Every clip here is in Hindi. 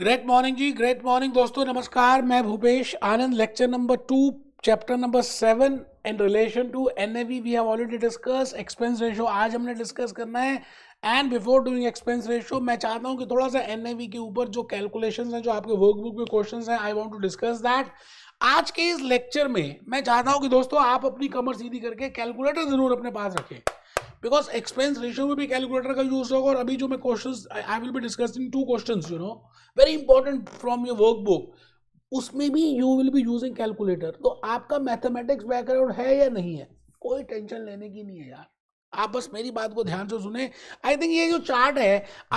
ग्रेट मॉर्निंग जी ग्रेट मॉर्निंग दोस्तों नमस्कार मैं Bhupesh Anand lecture number two chapter number seven in relation to N A V we have already discuss expense ratio आज हमने डिस्कस करना है and before doing expense ratio मैं चाहता हूँ कि थोड़ा सा एन के ऊपर जो कैलकुलेशन हैं जो आपके वर्कबुक में क्वेश्चन हैं I want to discuss that आज के इस लेक्चर में मैं चाहता हूँ कि दोस्तों आप अपनी कमर सीधी करके कैलकुलेटर ज़रूर अपने पास रखें बिकॉज एक्सपेंस रेशियो में भी कैलकुलेटर का यूज होगा और अभी जो मैं question I will be discussing two question you know very important from your work book उसमें भी you will be using calculator तो आपका मैथमेटिक्स बैकग्राउंड है या नहीं है कोई टेंशन लेने की नहीं है यार आप बस मेरी बात को ध्यान से सुने आई थिंक ये जो चार्ट है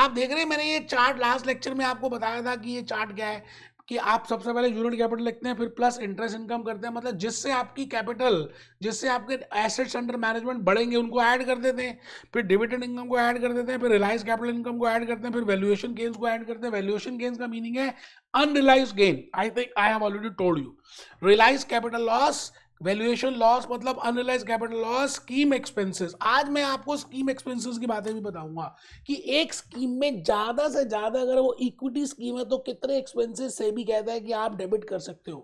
आप देख रहे हैं मैंने ये चार्ट लास्ट लेक्चर में आपको बताया था कि ये चार्ट क्या है कि आप सबसे पहले यूनिट कैपिटल लिखते हैं फिर प्लस इंटरेस्ट इनकम करते हैं मतलब जिससे आपकी कैपिटल जिससे आपके एसेट्स अंडर मैनेजमेंट बढ़ेंगे उनको ऐड कर देते हैं फिर डिविडेंड इनकम को ऐड कर देते हैं फिर रिलायंस कैपिटल इनकम को ऐड करते हैं फिर वैल्यूएशन गेन्स को ऐड करते हैं वैल्यूएशन गेन्स का मीनिंग है unrealised gain I think I have already told you रिलायंस कैपिटल लॉस वैल्यूएशन लॉस मतलब unrealised capital loss scheme expenses आज मैं आपको स्कीम एक्सपेंसेस की बातें भी बताऊंगा कि एक स्कीम में ज़्यादा से ज़्यादा अगर वो इक्विटी स्कीम है तो कितने एक्सपेंसेस से भी कहता है कि आप डेबिट कर सकते हो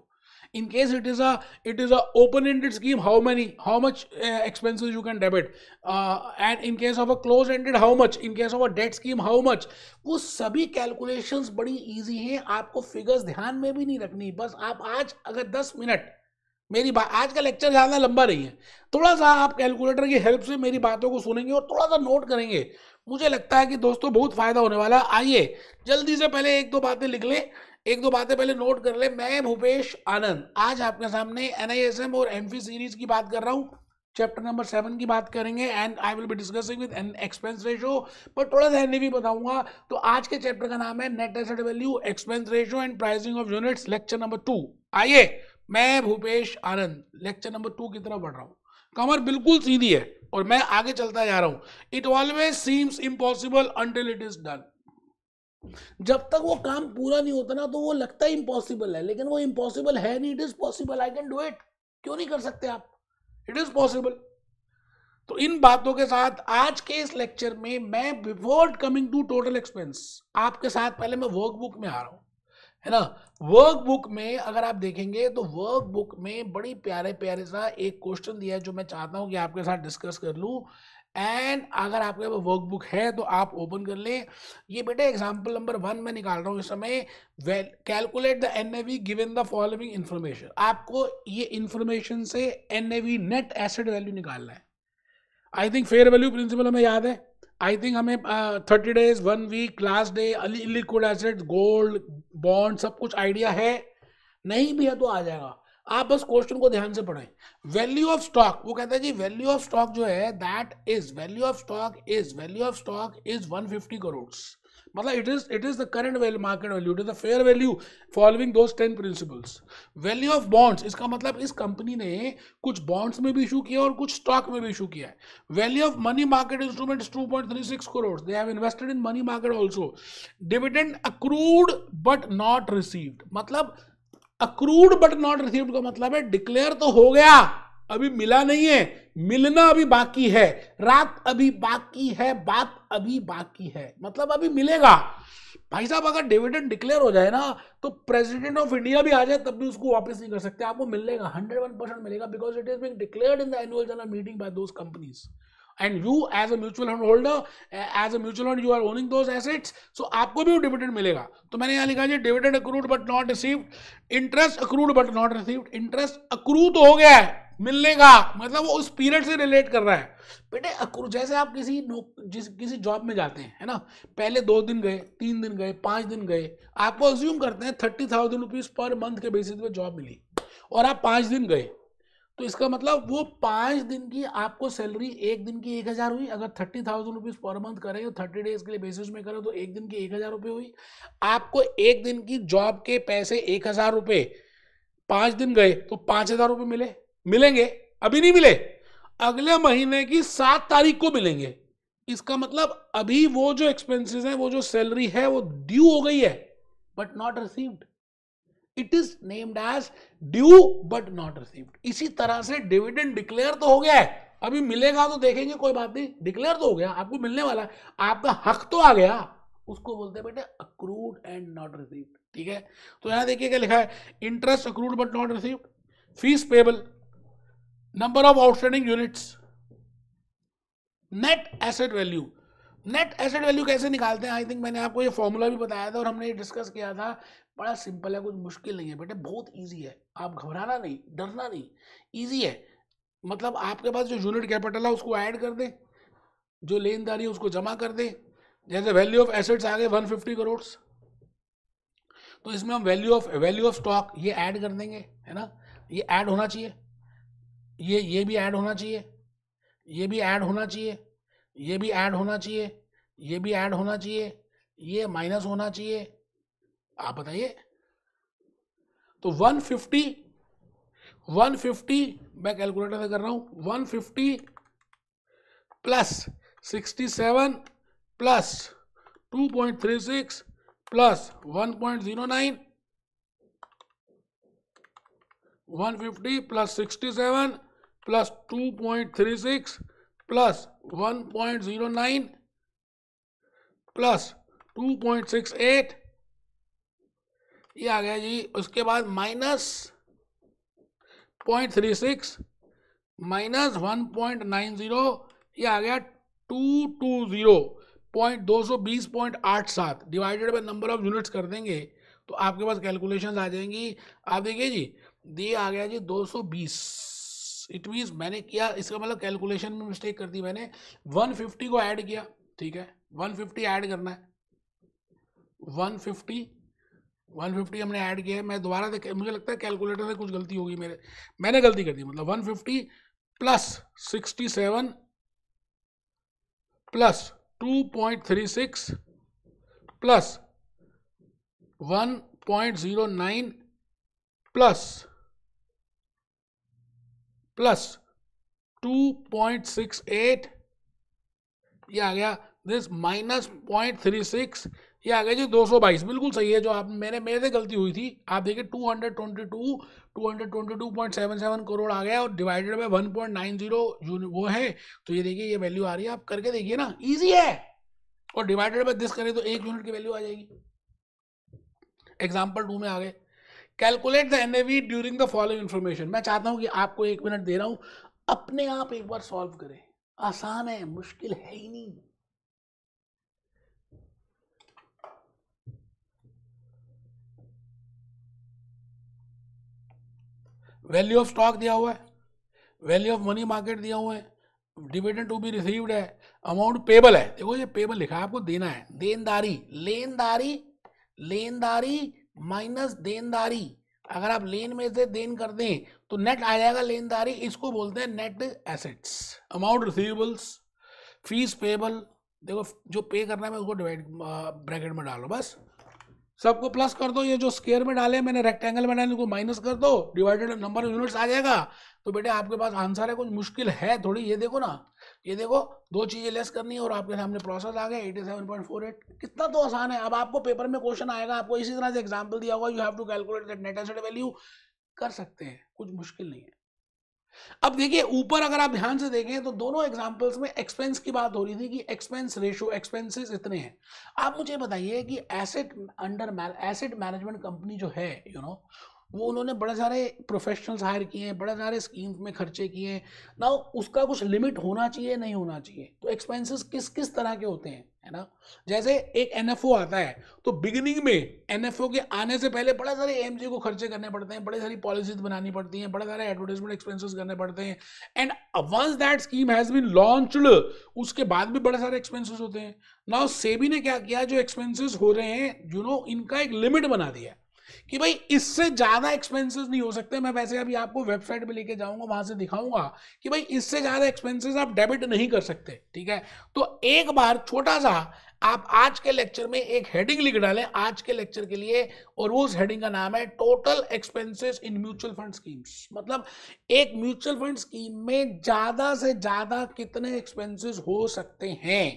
in case it is a it is a ended scheme how money how much expenses you can debit and in case of a close ended how much in case of a debt scheme how much वो सभी कैलकुलेशन बड़ी ईजी हैं आपको फिगर्स ध्यान में भी नहीं रखनी बस आप आज अगर दस मिनट मेरी बात आज का लेक्चर ज़्यादा लंबा नहीं है थोड़ा सा आप कैलकुलेटर की हेल्प से मेरी बातों को सुनेंगे और थोड़ा सा नोट करेंगे मुझे लगता है कि दोस्तों बहुत फ़ायदा होने वाला है आइए जल्दी से पहले एक दो बातें लिख लें एक दो बातें पहले नोट कर लें मैं भूपेश आनंद आज आपके सामने एन और एम सीरीज की बात कर रहा हूँ चैप्टर नंबर सेवन की बात करेंगे and I will be discussing with an expense ratio पर थोड़ा सा हिंदी भी बताऊंगा तो आज के चैप्टर का नाम है net asset value expense ratio and pricing of units lecture number two आइए मैं Bhupesh Anand lecture number two की तरफ बढ़ रहा हूँ कमर बिल्कुल सीधी है और मैं आगे चलता जा रहा हूं it always seems impossible until it is done जब तक वो काम पूरा नहीं होता ना तो वो लगता है इम्पॉसिबल है लेकिन वो इम्पॉसिबल है नहीं it is possible I can do it क्यों नहीं कर सकते आप इट इज पॉसिबल तो इन बातों के साथ आज के इस लेक्चर में मैं before coming to total expense आपके साथ पहले मैं वर्कबुक में आ रहा हूं है ना वर्क बुक में अगर आप देखेंगे तो वर्क बुक में बड़ी प्यारे प्यारे सा एक क्वेश्चन दिया है जो मैं चाहता हूँ कि आपके साथ डिस्कस कर लूँ एंड अगर आपके पास वर्क बुक है तो आप ओपन कर लें ये बेटे एग्जाम्पल नंबर वन में निकाल रहा हूँ इस समय well calculate the an given the following information आपको ये इन्फॉर्मेशन से एन नेट एसिड वैल्यू निकालना है I think fair value principle हमें याद है आई थिंक हमें thirty days one week last day liquid asset gold bond सब कुछ आइडिया है नहीं भी है तो आ जाएगा आप बस क्वेश्चन को ध्यान से पढ़ें वैल्यू ऑफ स्टॉक वो कहता है जी वैल्यू ऑफ स्टॉक जो है that is value of stock is value of stock is one fifty crore मतलब it is it is the current value market value it is the fair value following those ten principles value of bonds इसका मतलब इस कंपनी ने कुछ बॉन्ड्स में भी इशू किया और कुछ स्टॉक में भी इशू किया है value of money market instruments six crore they have invested in money market also dividend accrued but not received मतलब अक्रूड बट नॉट रिसीव्ड का मतलब है डिक्लेयर तो हो गया अभी मिला नहीं है मिलना अभी बाकी है रात अभी बाकी है बात अभी बाकी है मतलब अभी मिलेगा भाई साहब अगर डिविडेंड डिक्लेयर हो जाए ना तो प्रेसिडेंट ऑफ इंडिया भी आ जाए तब भी उसको वापस नहीं कर सकते आपको मिलेगा हंड्रेड वन परसेंट मिलेगा because it is being declare in the annual general meeting by those companies and you as a mutual fund holder as a mutual fund you are owning those assets so आपको भी वो डिविडेंड मिलेगा तो मैंने यहाँ लिखा जी dividend accrued but not received interest accrued but not received interest accrue तो हो गया है मिलने का मतलब वो उस पीरियड से रिलेट कर रहा है बेटे अक्रू जैसे आप किसी जिस किसी जॉब में जाते हैं है ना पहले दो दिन गए तीन दिन गए पाँच दिन गए आपको अज्यूम करते हैं thirty thousand rupees per month के बेसिस पे जॉब मिली और आप पाँच दिन गए तो इसका मतलब वो पाँच दिन की आपको सैलरी एक दिन की एक हज़ार हुई अगर thirty thousand rupees per month करें तो थर्टी डेज के लिए बेसिस में करें तो एक दिन की एक हज़ार रुपये हुई आपको एक दिन की जॉब के पैसे एक हज़ार रुपये पाँच दिन गए तो पाँच हज़ार रुपये मिले मिलेंगे अभी नहीं मिले अगले महीने की सात तारीख को मिलेंगे इसका मतलब अभी वो जो एक्सपेंसेस हैं वो जो सैलरी है वो ड्यू हो गई है but not received it is named as due but not received इसी तरह से डिविडेंड डिक्लेयर तो हो गया है अभी मिलेगा तो देखेंगे कोई बात नहीं डिक्लेयर तो हो गया आपको मिलने वाला है आपका हक तो आ गया उसको बोलते हैं बेटे अक्रूड एंड नॉट रिसीव ठीक है तो यहां देखिए क्या लिखा है interest accrued but not receive fees payable number of outstanding units net asset value net asset value कैसे निकालते हैं आई थिंक मैंने आपको ये फॉर्मूला भी बताया था और हमने ये डिस्कस किया था बड़ा सिंपल है कुछ मुश्किल नहीं है बेटे बहुत ईजी है आप घबराना नहीं डरना नहीं ईजी है मतलब आपके पास जो यूनिट कैपिटल है उसको ऐड कर दें जो लेनदारी है उसको जमा कर दें जैसे वैल्यू ऑफ एसेट्स आ गए वन फिफ्टी करोड़ तो इसमें हम value of value of stock ये ऐड कर देंगे है ना ये ऐड होना चाहिए ये ये भी ऐड होना चाहिए ये भी ऐड होना चाहिए ये भी ऐड होना चाहिए ये भी ऐड होना चाहिए ये माइनस होना चाहिए आप बताइए तो 150 150 मैं कैलकुलेटर से कर रहा हूं 150 plus 67 plus 2.36 plus 1.09 150 plus 67 plus 2.36 plus 1.09 plus 2.68 ये आ गया जी उसके बाद minus point three six minus one point nine zero ये आ गया टू टू ज़ीरो पॉइंट दो बीस पॉइंट आठ सात divided by number of units कर देंगे तो आपके पास कैलकुलेशंस आ जाएंगी आप देखिए जी ये आ गया जी दो बीस इट मीन्स मैंने किया इसका मतलब कैलकुलेशन में मिस्टेक कर दी मैंने 150 को ऐड किया ठीक है 150 ऐड करना है 150 150 हमने ऐड किया है मैं दोबारा देख मुझे लगता है कैलकुलेटर से कुछ गलती होगी मेरे मैंने गलती कर दी मतलब 150 plus 67 plus 2.36 plus 1.09 plus plus 2.68 ये आ गया this minus point three six ये आ गया जी 222 बिल्कुल सही है जो आप मैंने मेरे से गलती हुई थी आप देखिए 222 222.77 करोड़ आ गया और डिवाइडेड बाय 1.90 जीरो वो है तो ये देखिए ये वैल्यू आ रही है आप करके देखिए ना इजी है और डिवाइडेड बाय दिस करें तो एक यूनिट की वैल्यू आ जाएगी एग्जाम्पल टू में आ गए calculate the NAV during the following information मैं चाहता हूँ कि आपको एक मिनट दे रहा हूँ अपने आप एक बार सॉल्व करें आसान है मुश्किल है ही नहीं वैल्यू ऑफ स्टॉक दिया हुआ है वैल्यू ऑफ मनी मार्केट दिया हुआ है डिविडेंड टू बी रिसीव्ड है अमाउंट पेबल है देखो ये पेबल लिखा है आपको देना है देनदारी लेनदारी लेनदारी माइनस देनदारी अगर आप लेन में से देन कर दें तो नेट आ जाएगा लेनदारी इसको बोलते हैं net assets amount receivables fees payable देखो जो पे करना है मैं उसको डिवाइड ब्रैकेट में डालो बस सबको प्लस कर दो ये जो स्केयर में डाले मैंने रेक्टेंगल में डाले उनको माइनस कर दो डिवाइडेड नंबर ऑफ यूनिट्स आ जाएगा तो बेटे आपके पास आंसर है कुछ मुश्किल है थोड़ी ये देखो ना ये देखो दो चीज़ें लेस करनी है और आपके सामने प्रोसेस आ गया eighty seven point four eight कितना तो आसान है अब आपको पेपर में क्वेश्चन आएगा आपको इसी तरह से एग्जाम्पल दिया होगा you have to calculate that net asset value कर सकते हैं कुछ मुश्किल नहीं है अब देखिए ऊपर अगर आप ध्यान से देखें तो दोनों एग्जांपल्स में एक्सपेंस की बात हो रही थी कि एक्सपेंस रेशियो एक्सपेंसेस इतने हैं आप मुझे बताइए कि asset under asset management company जो है यू you नो know, वो उन्होंने बड़े सारे प्रोफेशनल्स हायर किए हैं बड़े सारे स्कीम्स में खर्चे किए हैं ना उसका कुछ लिमिट होना चाहिए नहीं होना चाहिए तो एक्सपेंसेस किस किस तरह के होते हैं है ना जैसे एक एनएफओ आता है तो बिगिनिंग में एनएफओ के आने से पहले बड़े सारे एम को खर्चे करने पड़ते हैं बड़े सारी पॉलिसीज बनानी पड़ती हैं बड़े सारे एडवर्टाइजमेंट एक्सपेंसिस करने पड़ते हैं and once that scheme has been launch उसके बाद भी बड़े सारे एक्सपेंसिस होते हैं नाउ सेबी ने क्या किया जो एक्सपेंसिस हो रहे हैं यू you नो know, इनका एक लिमिट बना दिया कि भाई इससे ज़्यादा एक्सपेंसेस नहीं हो सकते मैं वैसे अभी आपको वेबसाइट पे लेके जाऊंगा वहां से दिखाऊंगा कि भाई इससे ज़्यादा एक्सपेंसेस आप डेबिट नहीं कर सकते ठीक है तो एक बार छोटा सा आप आज के लेक्चर में एक हेडिंग लिख डालें आज के लेक्चर के लिए और उस हेडिंग का नाम है total expenses in mutual fund schemes मतलब एक म्यूचुअल फंड स्कीम में ज़्यादा से ज़्यादा कितने एक्सपेंसेस हो सकते हैं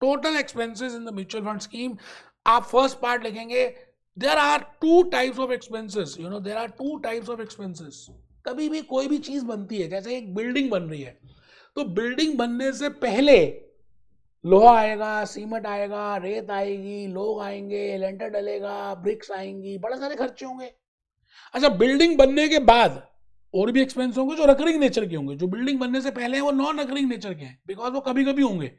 total expenses in the mutual fund scheme आप फर्स्ट पार्ट लिखेंगे there are two types of expenses you know there are two types of expenses तभी भी कोई भी चीज बनती है जैसे एक बिल्डिंग बन रही है तो बिल्डिंग बनने से पहले लोहा आएगा सीमेंट आएगा रेत आएगी लोग आएंगे लेंटर डलेगा ब्रिक्स आएंगी बड़े सारे खर्चे होंगे अच्छा बिल्डिंग बनने के बाद और भी एक्सपेंस होंगे जो रकरिंग नेचर के होंगे जो बिल्डिंग बनने से पहले हैं वो नॉन रकरिंग नेचर के हैं बिकॉज वो कभी कभी होंगे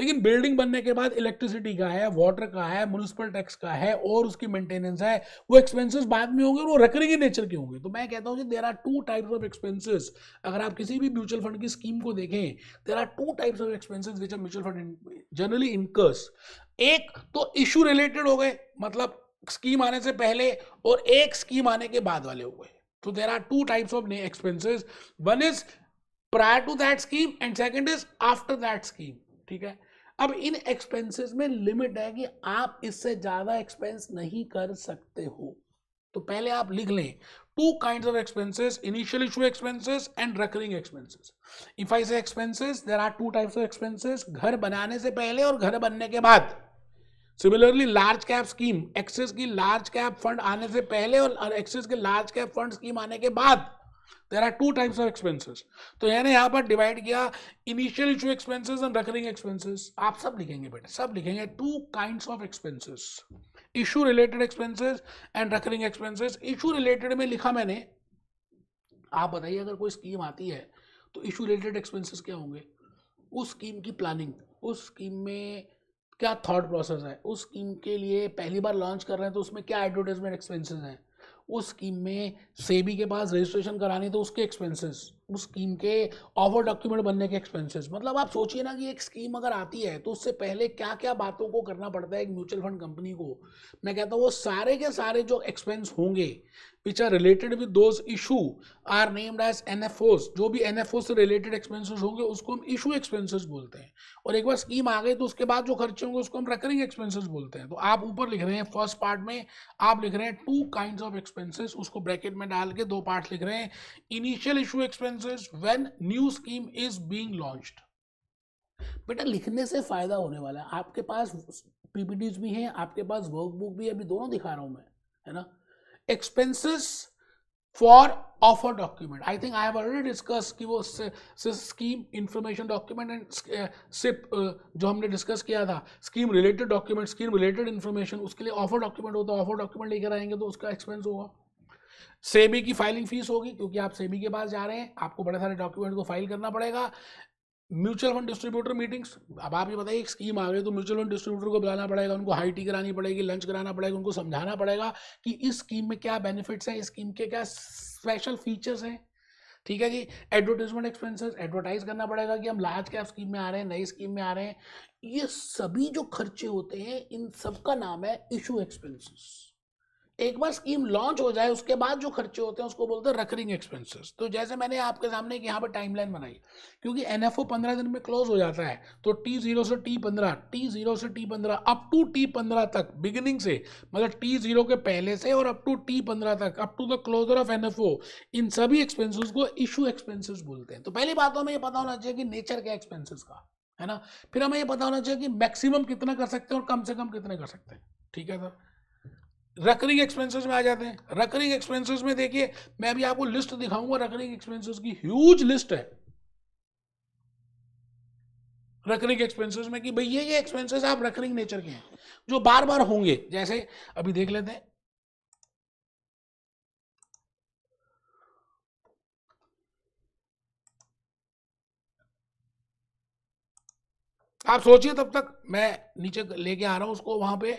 लेकिन बिल्डिंग बनने के बाद इलेक्ट्रिसिटी का है वाटर का है म्यूनिसपल टैक्स का है और उसकी मेंटेनेंस है वो एक्सपेंसेस बाद में होंगे और वो रखने के नेचर के होंगे तो मैं कहता हूँ कि there are two types of expenses अगर आप किसी भी म्यूचुअल फंड की स्कीम को देखें there are two types of expenses which are mutual fund generally incurs एक तो इशू रिलेटेड हो गए मतलब स्कीम आने से पहले और एक स्कीम आने के बाद वाले हो गए तो there are two types of expenses one is prior to that scheme and second is after that scheme ठीक है अब इन एक्सपेंसेस में लिमिट है कि आप इससे ज़्यादा एक्सपेंस नहीं कर सकते हो तो पहले आप लिख लें two kinds of expenses initial issue expenses and recurring expenses if I say expenses there are two types of expenses घर बनाने से पहले और घर बनने के बाद similarly large cap scheme access की लार्ज कैप फंड आने से पहले और एक्सेस के लार्ज कैप फंड स्कीम आने के बाद there are two types of expenses तो यानी यहाँ पर डिवाइड किया initial issue expenses and recurring expenses आप सब लिखेंगे बेटा सब लिखेंगे two kind of expenses issue related expenses and recurring expenses issue related में लिखा मैंने आप बताइए अगर कोई स्कीम आती है तो इशू रिलेटेड एक्सपेंसेस क्या होंगे उस स्कीम की प्लानिंग उस स्कीम में क्या थॉट प्रोसेस है उस स्कीम के लिए पहली बार लॉन्च कर रहे हैं तो उसमें क्या एडवर्टाइजमेंट एक्सपेंसेस हैं उस स्कीम में सेबी के पास रजिस्ट्रेशन करानी तो उसके एक्सपेंसेस उस स्कीम के ऑफर डॉक्यूमेंट बनने के एक्सपेंसेस मतलब आप सोचिए ना कि एक स्कीम अगर आती है तो उससे पहले क्या क्या बातों को करना पड़ता है एक म्यूचुअल फंड कंपनी को मैं कहता हूँ वो सारे के सारे जो एक्सपेंस होंगे which are related with those issue are named as N F Os जो भी एन एफ ओ से रिलेटेड एक्सपेंसेस होंगे उसको हम इशू एक्सपेंसेस बोलते हैं और एक बार स्कीम आ गई तो उसके बाद जो खर्चे होंगे उसको हम रकरिंग एक्सपेंसेस बोलते हैं तो आप ऊपर लिख रहे हैं फर्स्ट पार्ट में आप लिख रहे हैं टू काइंड ऑफ एक्सपेंसेस उसको ब्रैकेट में डाल के दो पार्ट लिख रहे हैं initial issue expense expenses when new scheme is being launched बेटा लिखने से फायदा होने वाला है आपके पास पीपीटीज भी हैं आपके पास वर्कबुक भी है अभी दोनों दिखा रहा हूं मैं है ना expenses for offer document I think I have already discuss कि वो scheme information document and SIP जो हमने डिस्कस किया था scheme related document scheme related information उसके लिए ऑफर डॉक्यूमेंट होता है ऑफर डॉक्यूमेंट लेकर आएंगे तो उसका एक्सपेंस होगा सेबी की फाइलिंग फीस होगी क्योंकि आप सेबी के पास जा रहे हैं आपको बड़े सारे डॉक्यूमेंट को फाइल करना पड़ेगा म्यूचुअल फंड डिस्ट्रीब्यूटर मीटिंग्स अब आप ये बताइए एक स्कीम आ गई तो म्यूचुअल फंड डिस्ट्रीब्यूटर को बुलाना पड़ेगा उनको हाई टी करानी पड़ेगी लंच कराना पड़ेगा उनको समझाना पड़ेगा कि इस स्कीम में क्या बेनिफिट्स हैं इस स्कीम के क्या स्पेशल फीचर्स हैं ठीक है जी एडवर्टीजमेंट एक्सपेंसेस एडवर्टाइज करना पड़ेगा कि हम लार्ज कैप स्कीम में आ रहे हैं नई स्कीम में आ रहे हैं ये सभी जो खर्चे होते हैं इन सब का नाम है इशू एक्सपेंसेस एक बार स्कीम लॉन्च हो जाए उसके बाद जो खर्चे होते हैं उसको बोलते हैं रकरिंग एक्सपेंसेस तो जैसे मैंने आपके सामने यहाँ पर टाइमलाइन बनाई क्योंकि एन एफ ओ पंद्रह दिन में क्लोज हो जाता है तो टी जीरो से टी पंद्रह टी जीरो से टी पंद्रह अप टू टी पंद्रह तक बिगिनिंग से मतलब टी जीरो के पहले से और अप टू टी पंद्रह तक up to the closure of N F O इन सभी एक्सपेंसिस को इशू एक्सपेंसिस बोलते हैं तो पहली बात तो हमें यह पता होना चाहिए कि नेचर क्या एक्सपेंसिस का है ना फिर हमें यह पता होना चाहिए कि मैक्सिमम कितना कर सकते हैं और कम से कम कितने कर सकते हैं ठीक है सर रकरिंग एक्सपेंसेस में आ जाते हैं रकरिंग एक्सपेंसेस में देखिए मैं अभी आपको लिस्ट दिखाऊंगा रकरिंग एक्सपेंसेस की ह्यूज लिस्ट है रकरिंग एक्सपेंसेस में कि भाई ये ये एक्सपेंसेस आप रकरिंग नेचर के हैं जो बार बार होंगे जैसे अभी देख लेते हैं आप सोचिए तब तक मैं नीचे लेके आ रहा हूँ उसको वहाँ पे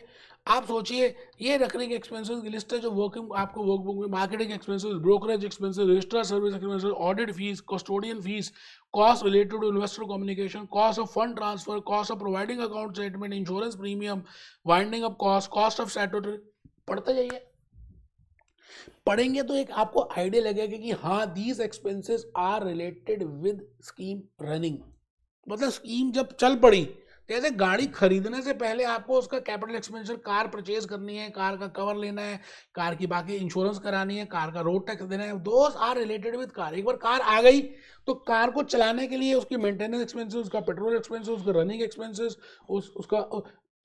आप सोचिए ये रखने के एक्सपेंसेस की लिस्ट है जो वर्किंग आपको वर्कबुक में marketing expenses brokerage expenses register service expenses audit fees custodian fees cost related to investor communication cost of fund transfer cost of providing account statement insurance premium winding up cost cost of statutory पढ़ते जाइए पढ़ेंगे तो एक आपको आइडिया लगेगा कि हाँ these expenses are related with scheme running मतलब स्कीम जब चल पड़ी जैसे तो गाड़ी खरीदने से पहले आपको उसका कैपिटल एक्सपेंडिचर कार परचेज करनी है कार का कवर लेना है कार की बाकी इंश्योरेंस करानी है कार का रोड टैक्स देना है दोस्त आर रिलेटेड विद कार एक बार कार आ गई तो कार को चलाने के लिए उसकी मेंटेनेंस एक्सपेंसेस उसका पेट्रोल एक्सपेंसेस उसका रनिंग एक्सपेंसेस उस उसका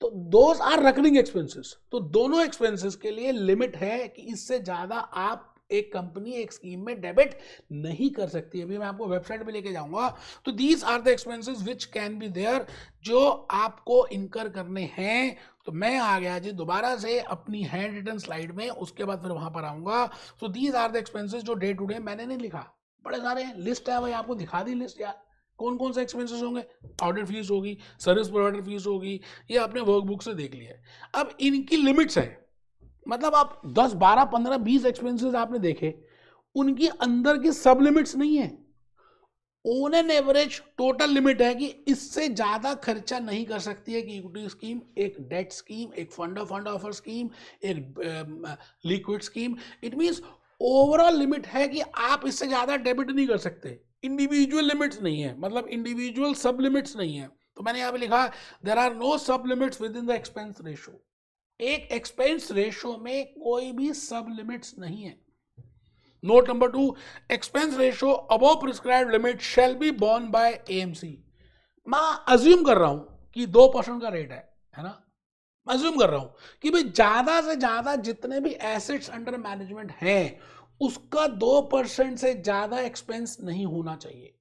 तो दोज आर रकनिंग एक्सपेंसेस तो दोनों एक्सपेंसेस के लिए लिमिट है कि इससे ज़्यादा आप एक कंपनी एक स्कीम में डेबिट नहीं कर सकती अभी मैं आपको वेबसाइट में लेके जाऊंगा तो these are the expenses which can be there जो आपको इनकर करने हैं तो मैं आ गया जी दोबारा से अपनी हैंड रिटर्न स्लाइड में उसके बाद फिर वहां पर आऊंगा so these are the expenses जो डे टू डे मैंने नहीं लिखा बड़े सारे लिस्ट है भाई आपको दिखा दी लिस्ट यार कौन कौन से एक्सपेंसेस होंगे ऑर्डर फीस होगी सर्विस प्रोवाइडर फीस होगी ये आपने वर्कबुक से देख लिया है अब इनकी लिमिट्स हैं मतलब आप 10 12 15 20 एक्सपेंसेस आपने देखे उनकी अंदर की सब लिमिट्स नहीं है on an average total limit है कि इससे ज़्यादा खर्चा नहीं कर सकती है कि इक्विटी स्कीम एक डेट स्कीम एक fund of fund offer scheme एक liquid scheme it means overall limit है कि आप इससे ज़्यादा डेबिट नहीं कर सकते इंडिविजुअल लिमिट्स नहीं है मतलब इंडिविजुअल सब लिमिट्स नहीं है तो मैंने यहाँ पे लिखा there are no sub limits within the expense ratio एक एक्सपेंस रेशियो में कोई भी सब लिमिट्स नहीं है note number two expense ratio above prescribe limit shall be borne by AMC मैं अज्यूम कर रहा हूं कि दो परसेंट का रेट है है ना अज्यूम कर रहा हूं कि भाई ज्यादा से ज्यादा जितने भी एसेट्स अंडर मैनेजमेंट हैं उसका दो परसेंट से ज्यादा एक्सपेंस नहीं होना चाहिए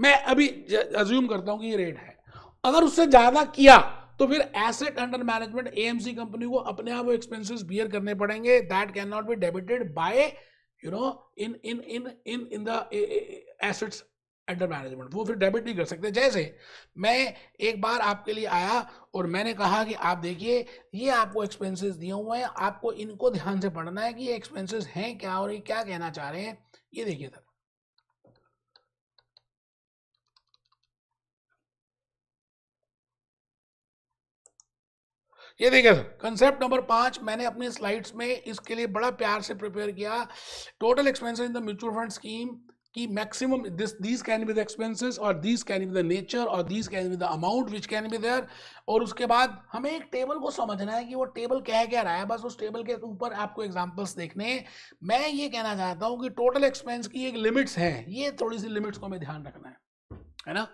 मैं अभी अज्यूम करता हूं कि ये रेट है अगर उससे ज्यादा किया तो फिर asset under management AMC company को अपने आप वो एक्सपेंसेस बियर करने पड़ेंगे that can not be debited by you know in in in in in the assets under management वो फिर डेबिट नहीं कर सकते जैसे मैं एक बार आपके लिए आया और मैंने कहा कि आप देखिए ये आपको एक्सपेंसेस दिए हुए हैं आपको इनको ध्यान से पढ़ना है कि ये एक्सपेंसेस हैं क्या और ये क्या कहना चाह रहे हैं ये देखिए सर ये देखिए सर कंसेप्ट नंबर पाँच मैंने अपने स्लाइड्स में इसके लिए बड़ा प्यार से प्रिपेयर किया total expenses in the mutual fund scheme कि maximum this these can be the expenses और these can be the nature और these can be the amount which can be there और उसके बाद हमें एक टेबल को समझना है कि वो टेबल कह क्या रहा है बस उस टेबल के ऊपर आपको एग्जांपल्स देखने मैं ये कहना चाहता हूँ कि टोटल एक्सपेंस की एक लिमिट्स हैं ये थोड़ी सी लिमिट्स को हमें ध्यान रखना है है ना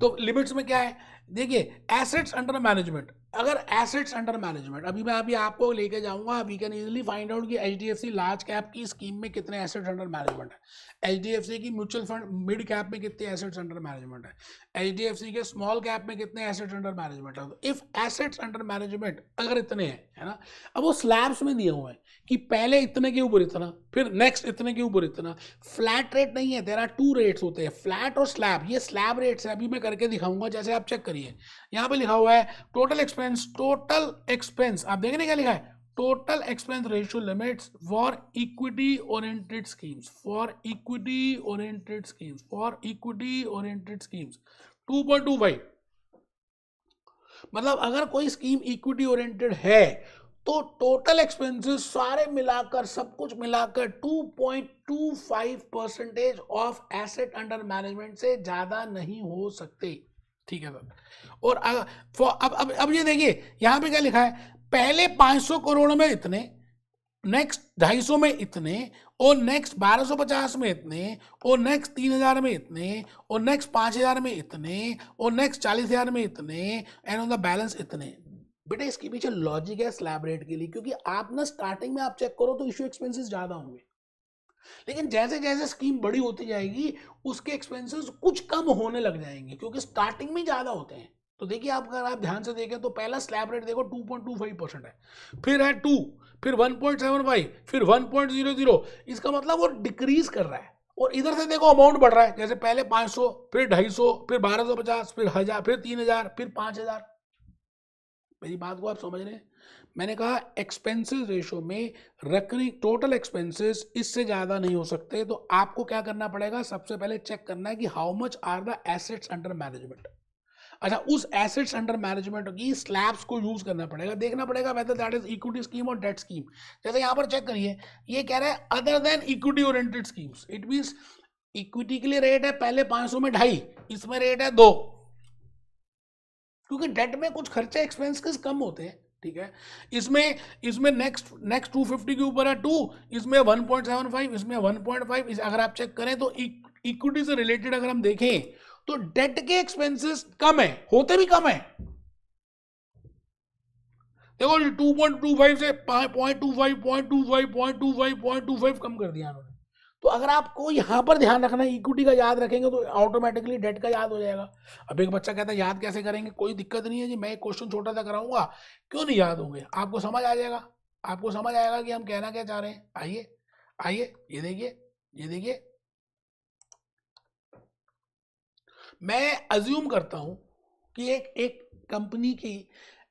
तो लिमिट्स में क्या है देखिए एसेट्स अंडर मैनेजमेंट अगर एसेट्स अंडर मैनेजमेंट अभी मैं अभी आपको लेके जाऊंगा we can easily find out कि एच डी लार्ज कैप की स्कीम में कितने एसेट्स अंडर मैनेजमेंट है एच डी की म्यूचुअल फंड मिड कैप में कितने एसेट्स अंडर मैनेजमेंट है एच डी के स्मॉल कैप में कितने एसेट्स अंडर मैनेजमेंट है तो इफ एसेट्स अंडर मैनेजमेंट अगर इतने हैं है ना अब वो स्लैब्स में दिए हुए हैं कि पहले इतने के ऊपर इतना फिर नेक्स्ट इतने के ऊपर इतना फ्लैट रेट नहीं है देर आर टू रेट्स होते हैं फ्लैट और स्लैब ये स्लैब रेट्स है अभी मैं करके दिखाऊंगा जैसे आप चेक करिए यहाँ पे लिखा हुआ है टोटल एक्सपेंस टोटल एक्सपेंस आप देखने क्या लिखा है total expense ratio limits for equity oriented schemes for equity oriented schemes for equity oriented schemes two point two five मतलब अगर कोई स्कीम इक्विटी ओरिएंटेड है तो टोटल एक्सपेंसेस सारे मिलाकर सब कुछ मिलाकर 2.25 percentage of asset under management से ज़्यादा नहीं हो सकते ठीक है सर और अब अब अब, अब ये देखिए यहां पे क्या लिखा है पहले 500 करोड़ में इतने नेक्स्ट ढाई में इतने और नेक्स्ट 1250 में इतने और नेक्स्ट 3000 में इतने और नेक्स्ट 5000 में इतने और नेक्स्ट 40000 में इतने एंड ऑन द बैलेंस इतने बेटा इसके पीछे लॉजिक है स्लैब रेट के लिए क्योंकि आप ना स्टार्टिंग में आप चेक करो तो इश्यू एक्सपेंसेस ज्यादा होंगे लेकिन जैसे जैसे स्कीम बड़ी होती जाएगी उसके एक्सपेंसेस कुछ कम होने लग जाएंगे क्योंकि स्टार्टिंग में ज्यादा होते हैं तो देखिए आप अगर आप ध्यान से देखें तो पहला स्लैब रेट देखो two two point five percent है फिर है टू फिर वन पॉइंट सेवन फाइव फिर वन पॉइंट जीरो जीरो इसका मतलब वो डिक्रीज कर रहा है और इधर से देखो अमाउंट बढ़ रहा है जैसे पहले पांच सौ फिर ढाई सौ फिर बारह सौ पचास फिर हजार फिर तीन हजार फिर पांच हजार मेरी बात को आप समझ रहे हैं मैंने कहा एक्सपेंसेस रेशो में रकनी टोटल एक्सपेंसेस इससे ज़्यादा नहीं हो सकते तो आपको क्या करना पड़ेगा सबसे पहले चेक करना है कि how much are the assets under management अच्छा उस एसेट्स अंडर मैनेजमेंट की स्लैब्स को यूज करना पड़ेगा देखना पड़ेगा whether that is equity scheme और डेट स्कीम जैसे यहां पर चेक करिए ये कह रहा है other than equity oriented schemes it means equity के लिए रेट है पहले 500 में ढाई इसमें रेट है दो क्योंकि डेट में कुछ खर्चे एक्सपेंसेस कम होते हैं ठीक है इसमें इसमें नेक्स्ट नेक्स्ट टू फिफ्टी के ऊपर है टू इसमें वन पॉइंट सेवन फाइव इसमें वन पॉइंट फाइव अगर आप चेक करें तो इक्विटी e, से रिलेटेड अगर हम देखें तो डेट के एक्सपेंसेस कम है होते भी कम है देखो टू पॉइंट टू फाइव से point two five point two five point two five point two five कम कर दिया उन्होंने तो अगर आपको यहाँ पर ध्यान रखना है इक्विटी का याद रखेंगे तो ऑटोमेटिकली डेट का याद हो जाएगा अब एक बच्चा कहता है याद कैसे करेंगे कोई दिक्कत नहीं है जी मैं क्वेश्चन छोटा सा कराऊंगा क्यों नहीं याद होंगे आपको समझ आ जाएगा आपको समझ आएगा कि हम कहना क्या चाह रहे हैं आइए आइए ये देखिए ये देखिए मैं अज्यूम करता हूं कि एक एक कंपनी की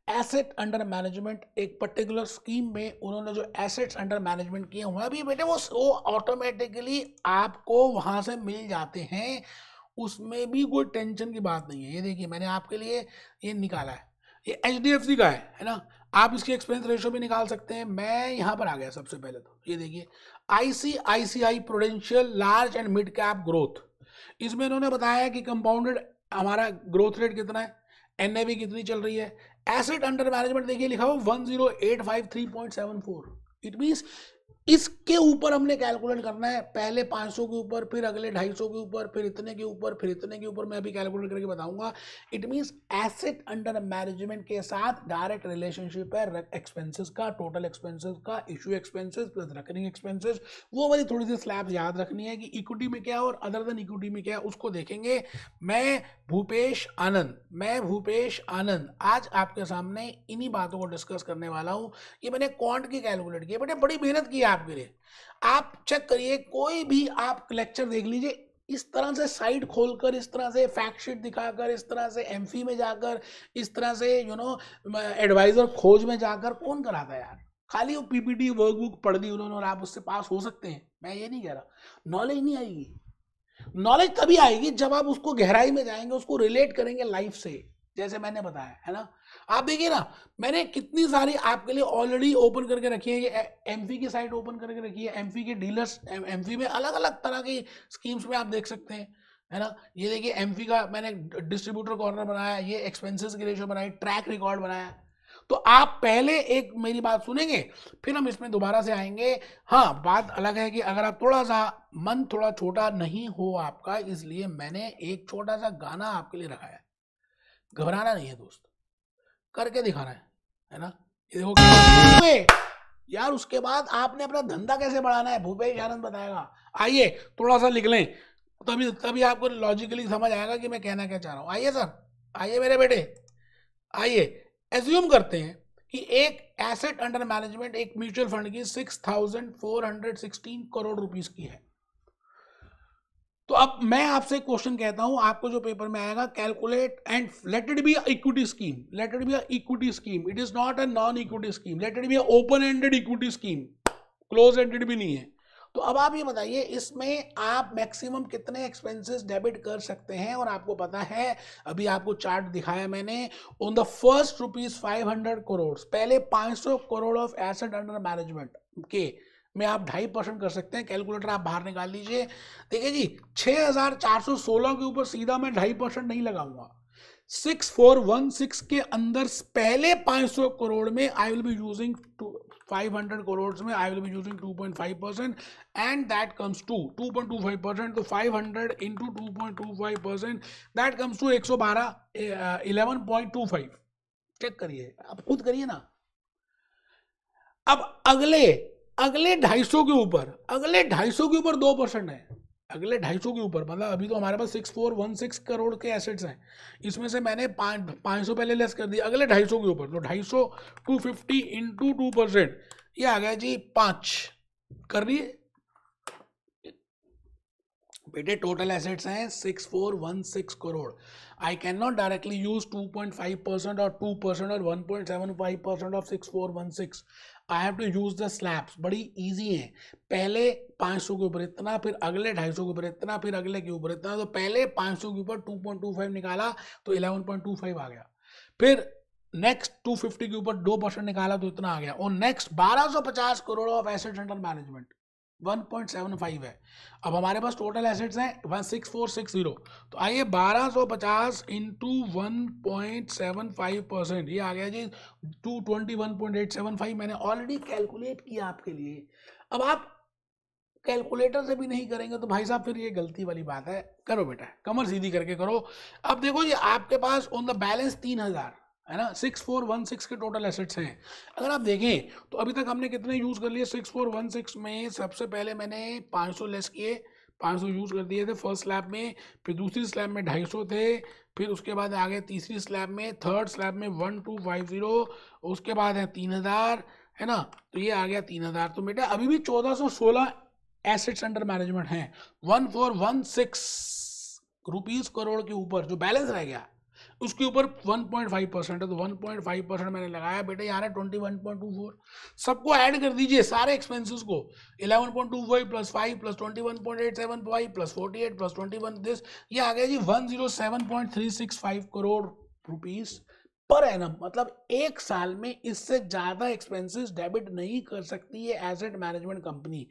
एसेट अंडर मैनेजमेंट एक पर्टिकुलर स्कीम में उन्होंने जो एसेट्स अंडर मैनेजमेंट किए हुए अभी बेटे वो वो ऑटोमेटिकली आपको वहाँ से मिल जाते हैं उसमें भी कोई टेंशन की बात नहीं है ये देखिए मैंने आपके लिए ये निकाला है ये एच का है है ना आप इसकी एक्सपेंस रेशो भी निकाल सकते हैं मैं यहाँ पर आ गया सबसे पहले तो ये देखिए I C I C I Prudential large and mid cap growth इसमें इन्होंने बताया कि कंपाउंडेड हमारा ग्रोथ रेट कितना है एन कितनी चल रही है एसेट अंडर मैनेजमेंट देखिए लिखा हो one zero eight five three point seven four it mean इसके ऊपर हमने कैलकुलेट करना है पहले 500 के ऊपर फिर अगले 250 के ऊपर फिर इतने के ऊपर फिर इतने के ऊपर मैं अभी कैलकुलेट करके बताऊंगा it means asset under management के साथ डायरेक्ट रिलेशनशिप है एक्सपेंसेस का टोटल एक्सपेंसेस का issue expenses plus reckoning expenses वो वाली थोड़ी सी स्लैब याद रखनी है कि इक्विटी में क्या है और अदर देन इक्विटी में क्या है उसको देखेंगे मैं भूपेश आनंद मैं भूपेश आनंद आज आपके सामने इन्हीं बातों को डिस्कस करने वाला हूँ ये मैंने क्वांट की कैलकुलेट किया बट बड़ी मेहनत की आपके लिए आप चेक करिए कोई भी आप लेक्चर देख लीजिए इस तरह से साइट खोलकर इस तरह से फैक्टशीट दिखाकर इस तरह से एम में जाकर इस तरह से यू नो एडवाइज़र खोज में जाकर कौन कराता है यार खाली वो पीपीटी वर्कबुक पढ़ दी उन्होंने और आप उससे पास हो सकते हैं मैं ये नहीं कह रहा नॉलेज नहीं आएगी नॉलेज तभी आएगी जब आप उसको गहराई में जाएंगे उसको रिलेट करेंगे लाइफ से जैसे मैंने बताया है ना आप देखिए ना मैंने कितनी सारी आपके लिए ऑलरेडी ओपन करके रखी है ये एम की साइट ओपन करके रखी है एम के डीलर्स एम में अलग अलग तरह की स्कीम्स में आप देख सकते हैं है ना ये देखिए एम का मैंने डिस्ट्रीब्यूटर कॉर्नर बनाया ये एक्सपेंसिस की रेशो बनाई ट्रैक रिकॉर्ड बनाया तो आप पहले एक मेरी बात सुनेंगे फिर हम इसमें दोबारा से आएंगे हाँ बात अलग है कि अगर आप थोड़ा सा मन थोड़ा छोटा नहीं हो आपका इसलिए मैंने एक छोटा सा गाना आपके लिए रखा है घबराना नहीं है दोस्त करके दिखाना है है ना ये देखो यार उसके बाद आपने अपना धंधा कैसे बढ़ाना है भूपेश आनंद बताएगा आइए थोड़ा सा लिख लें तभी तभी आपको लॉजिकली समझ आएगा कि मैं कहना क्या चाह रहा हूँ आइए सर आइए मेरे बेटे आइए एज्यूम करते हैं कि एक एसेट अंडर मैनेजमेंट एक म्यूचुअल फंड की six thousand four hundred sixteen crore rupees की है तो अब मैं आपसे क्वेश्चन कहता हूं आपको जो पेपर में आएगा calculate and let it be equity scheme let it be equity scheme it is not a non equity scheme let it be open ended equity scheme close ended भी नहीं है तो अब आप ये बताइए इसमें आप मैक्सिमम कितने एक्सपेंसेस डेबिट कर सकते हैं और आपको पता है अभी आपको चार्ट दिखाया मैंने on the first rupees five hundred crore पहले पांच सौ crore of asset under management के okay. में आप ढाई परसेंट कर सकते हैं कैलकुलेटर आप बाहर निकाल लीजिए देखिए जी 6416 के ऊपर सीधा मैं ढाई परसेंट नहीं लगाऊंगा 6416 के अंदर पहले 500 करोड़ में I will be using 500 crore में I will be using 2.5 percent and that comes to 2.25 percent तो 500 into 2.25 percent that comes to 112 11.25 check करिए आप खुद करिए ना अब अगले अगले ढाई सौ के ऊपर अगले ढाई सौ के ऊपर दो परसेंट है अगले सौ के ऊपर मतलब अभी तो हमारे पास six four one six crore के एसेट्स हैं इसमें से मैंने पाँच सौ पहले लेस कर दिया अगले ढाई सौ के ऊपर तो सौ two fifty into two percent ये आ गया जी पाँच कर लिए बेटे टोटल एसेट्स हैं six four one six crore I can not directly use two point five percent और टू परसेंट और one point seven five percent of six four one six I have to use the slabs बड़ी ईजी है पहले पाँच सौ के ऊपर इतना फिर अगले ढाई सौ के ऊपर इतना फिर अगले के ऊपर इतना तो पहले पाँच सौ के ऊपर टू पॉइंट टू फाइव निकाला तो इलेवन पॉइंट टू फाइव आ गया फिर नेक्स्ट 250 के ऊपर दो परसेंट निकाला तो इतना आ गया और next 1250 crore of asset under management 1.75 है अब हमारे पास टोटल एसेट्स हैं 16460 तो आइए 1250 इंटू फाइव परसेंट ये आ गया जी 221.875 मैंने ऑलरेडी कैलकुलेट किया आपके लिए अब आप कैलकुलेटर से भी नहीं करेंगे तो भाई साहब फिर ये गलती वाली बात है करो बेटा कमर सीधी करके करो अब देखो ये आपके पास ऑन द बैलेंस तीन हज़ार है ना सिक्स फोर वन सिक्स के टोटल एसेट्स हैं अगर आप देखें तो अभी तक हमने कितने यूज़ कर लिए सिक्स फोर वन सिक्स में सबसे पहले मैंने पाँच सौ लेस किए पाँच सौ यूज़ कर दिए थे फर्स्ट स्लैब में फिर दूसरी स्लैब में ढाई सौ थे फिर उसके बाद आ गए तीसरी स्लैब में थर्ड स्लैब में वन टू फाइव ज़ीरो उसके बाद है तीन हज़ार है ना तो ये आ गया तीन हज़ार तो बेटा अभी भी चौदह सौ सोलह एसेट्स अंडर मैनेजमेंट हैं one four one six rupees crore के ऊपर जो बैलेंस रह गया उसके ऊपर 1.5 परसेंट है तो 1.5 परसेंट मैंने लगाया बेटा यहाँ है twenty one point two four सबको ऐड कर दीजिए सारे एक्सपेंसेस को 11.25 point two five plus five plus twenty one point eight seven five plus forty eight plus twenty one this ये आ गया जी one zero seven point three six five crore rupees per annum मतलब एक साल में इससे ज़्यादा एक्सपेंसेस डेबिट नहीं कर सकती है एसेट मैनेजमेंट कंपनी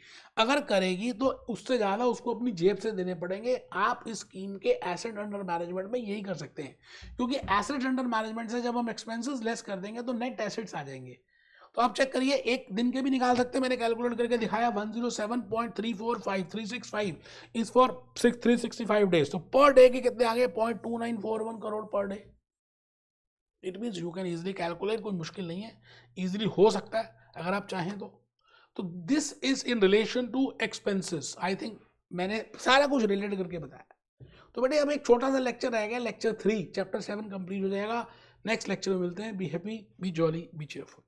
अगर करेगी तो उससे ज़्यादा उसको अपनी जेब से देने पड़ेंगे आप इस स्कीम के एसेट अंडर मैनेजमेंट में यही कर सकते हैं क्योंकि एसेट अंडर मैनेजमेंट से जब हम एक्सपेंसेस लेस कर देंगे तो नेट एसेट्स आ जाएंगे तो आप चेक करिए एक दिन के भी निकाल सकते हैं मैंने कैलकुलेट करके दिखाया one zero seven point three three four five six five is for six three sixty five days तो पर डे के कितने आ गए one crore per day it means you can easily calculate कोई मुश्किल नहीं है ईजिली हो सकता है अगर आप चाहें तो तो this is in relation to expenses I think मैंने सारा कुछ रिलेटेड करके बताया तो बेटे अब एक छोटा सा लेक्चर रह गया lecture three chapter seven complete हो जाएगा नेक्स्ट लेक्चर में मिलते हैं be happy be jolly be cheerful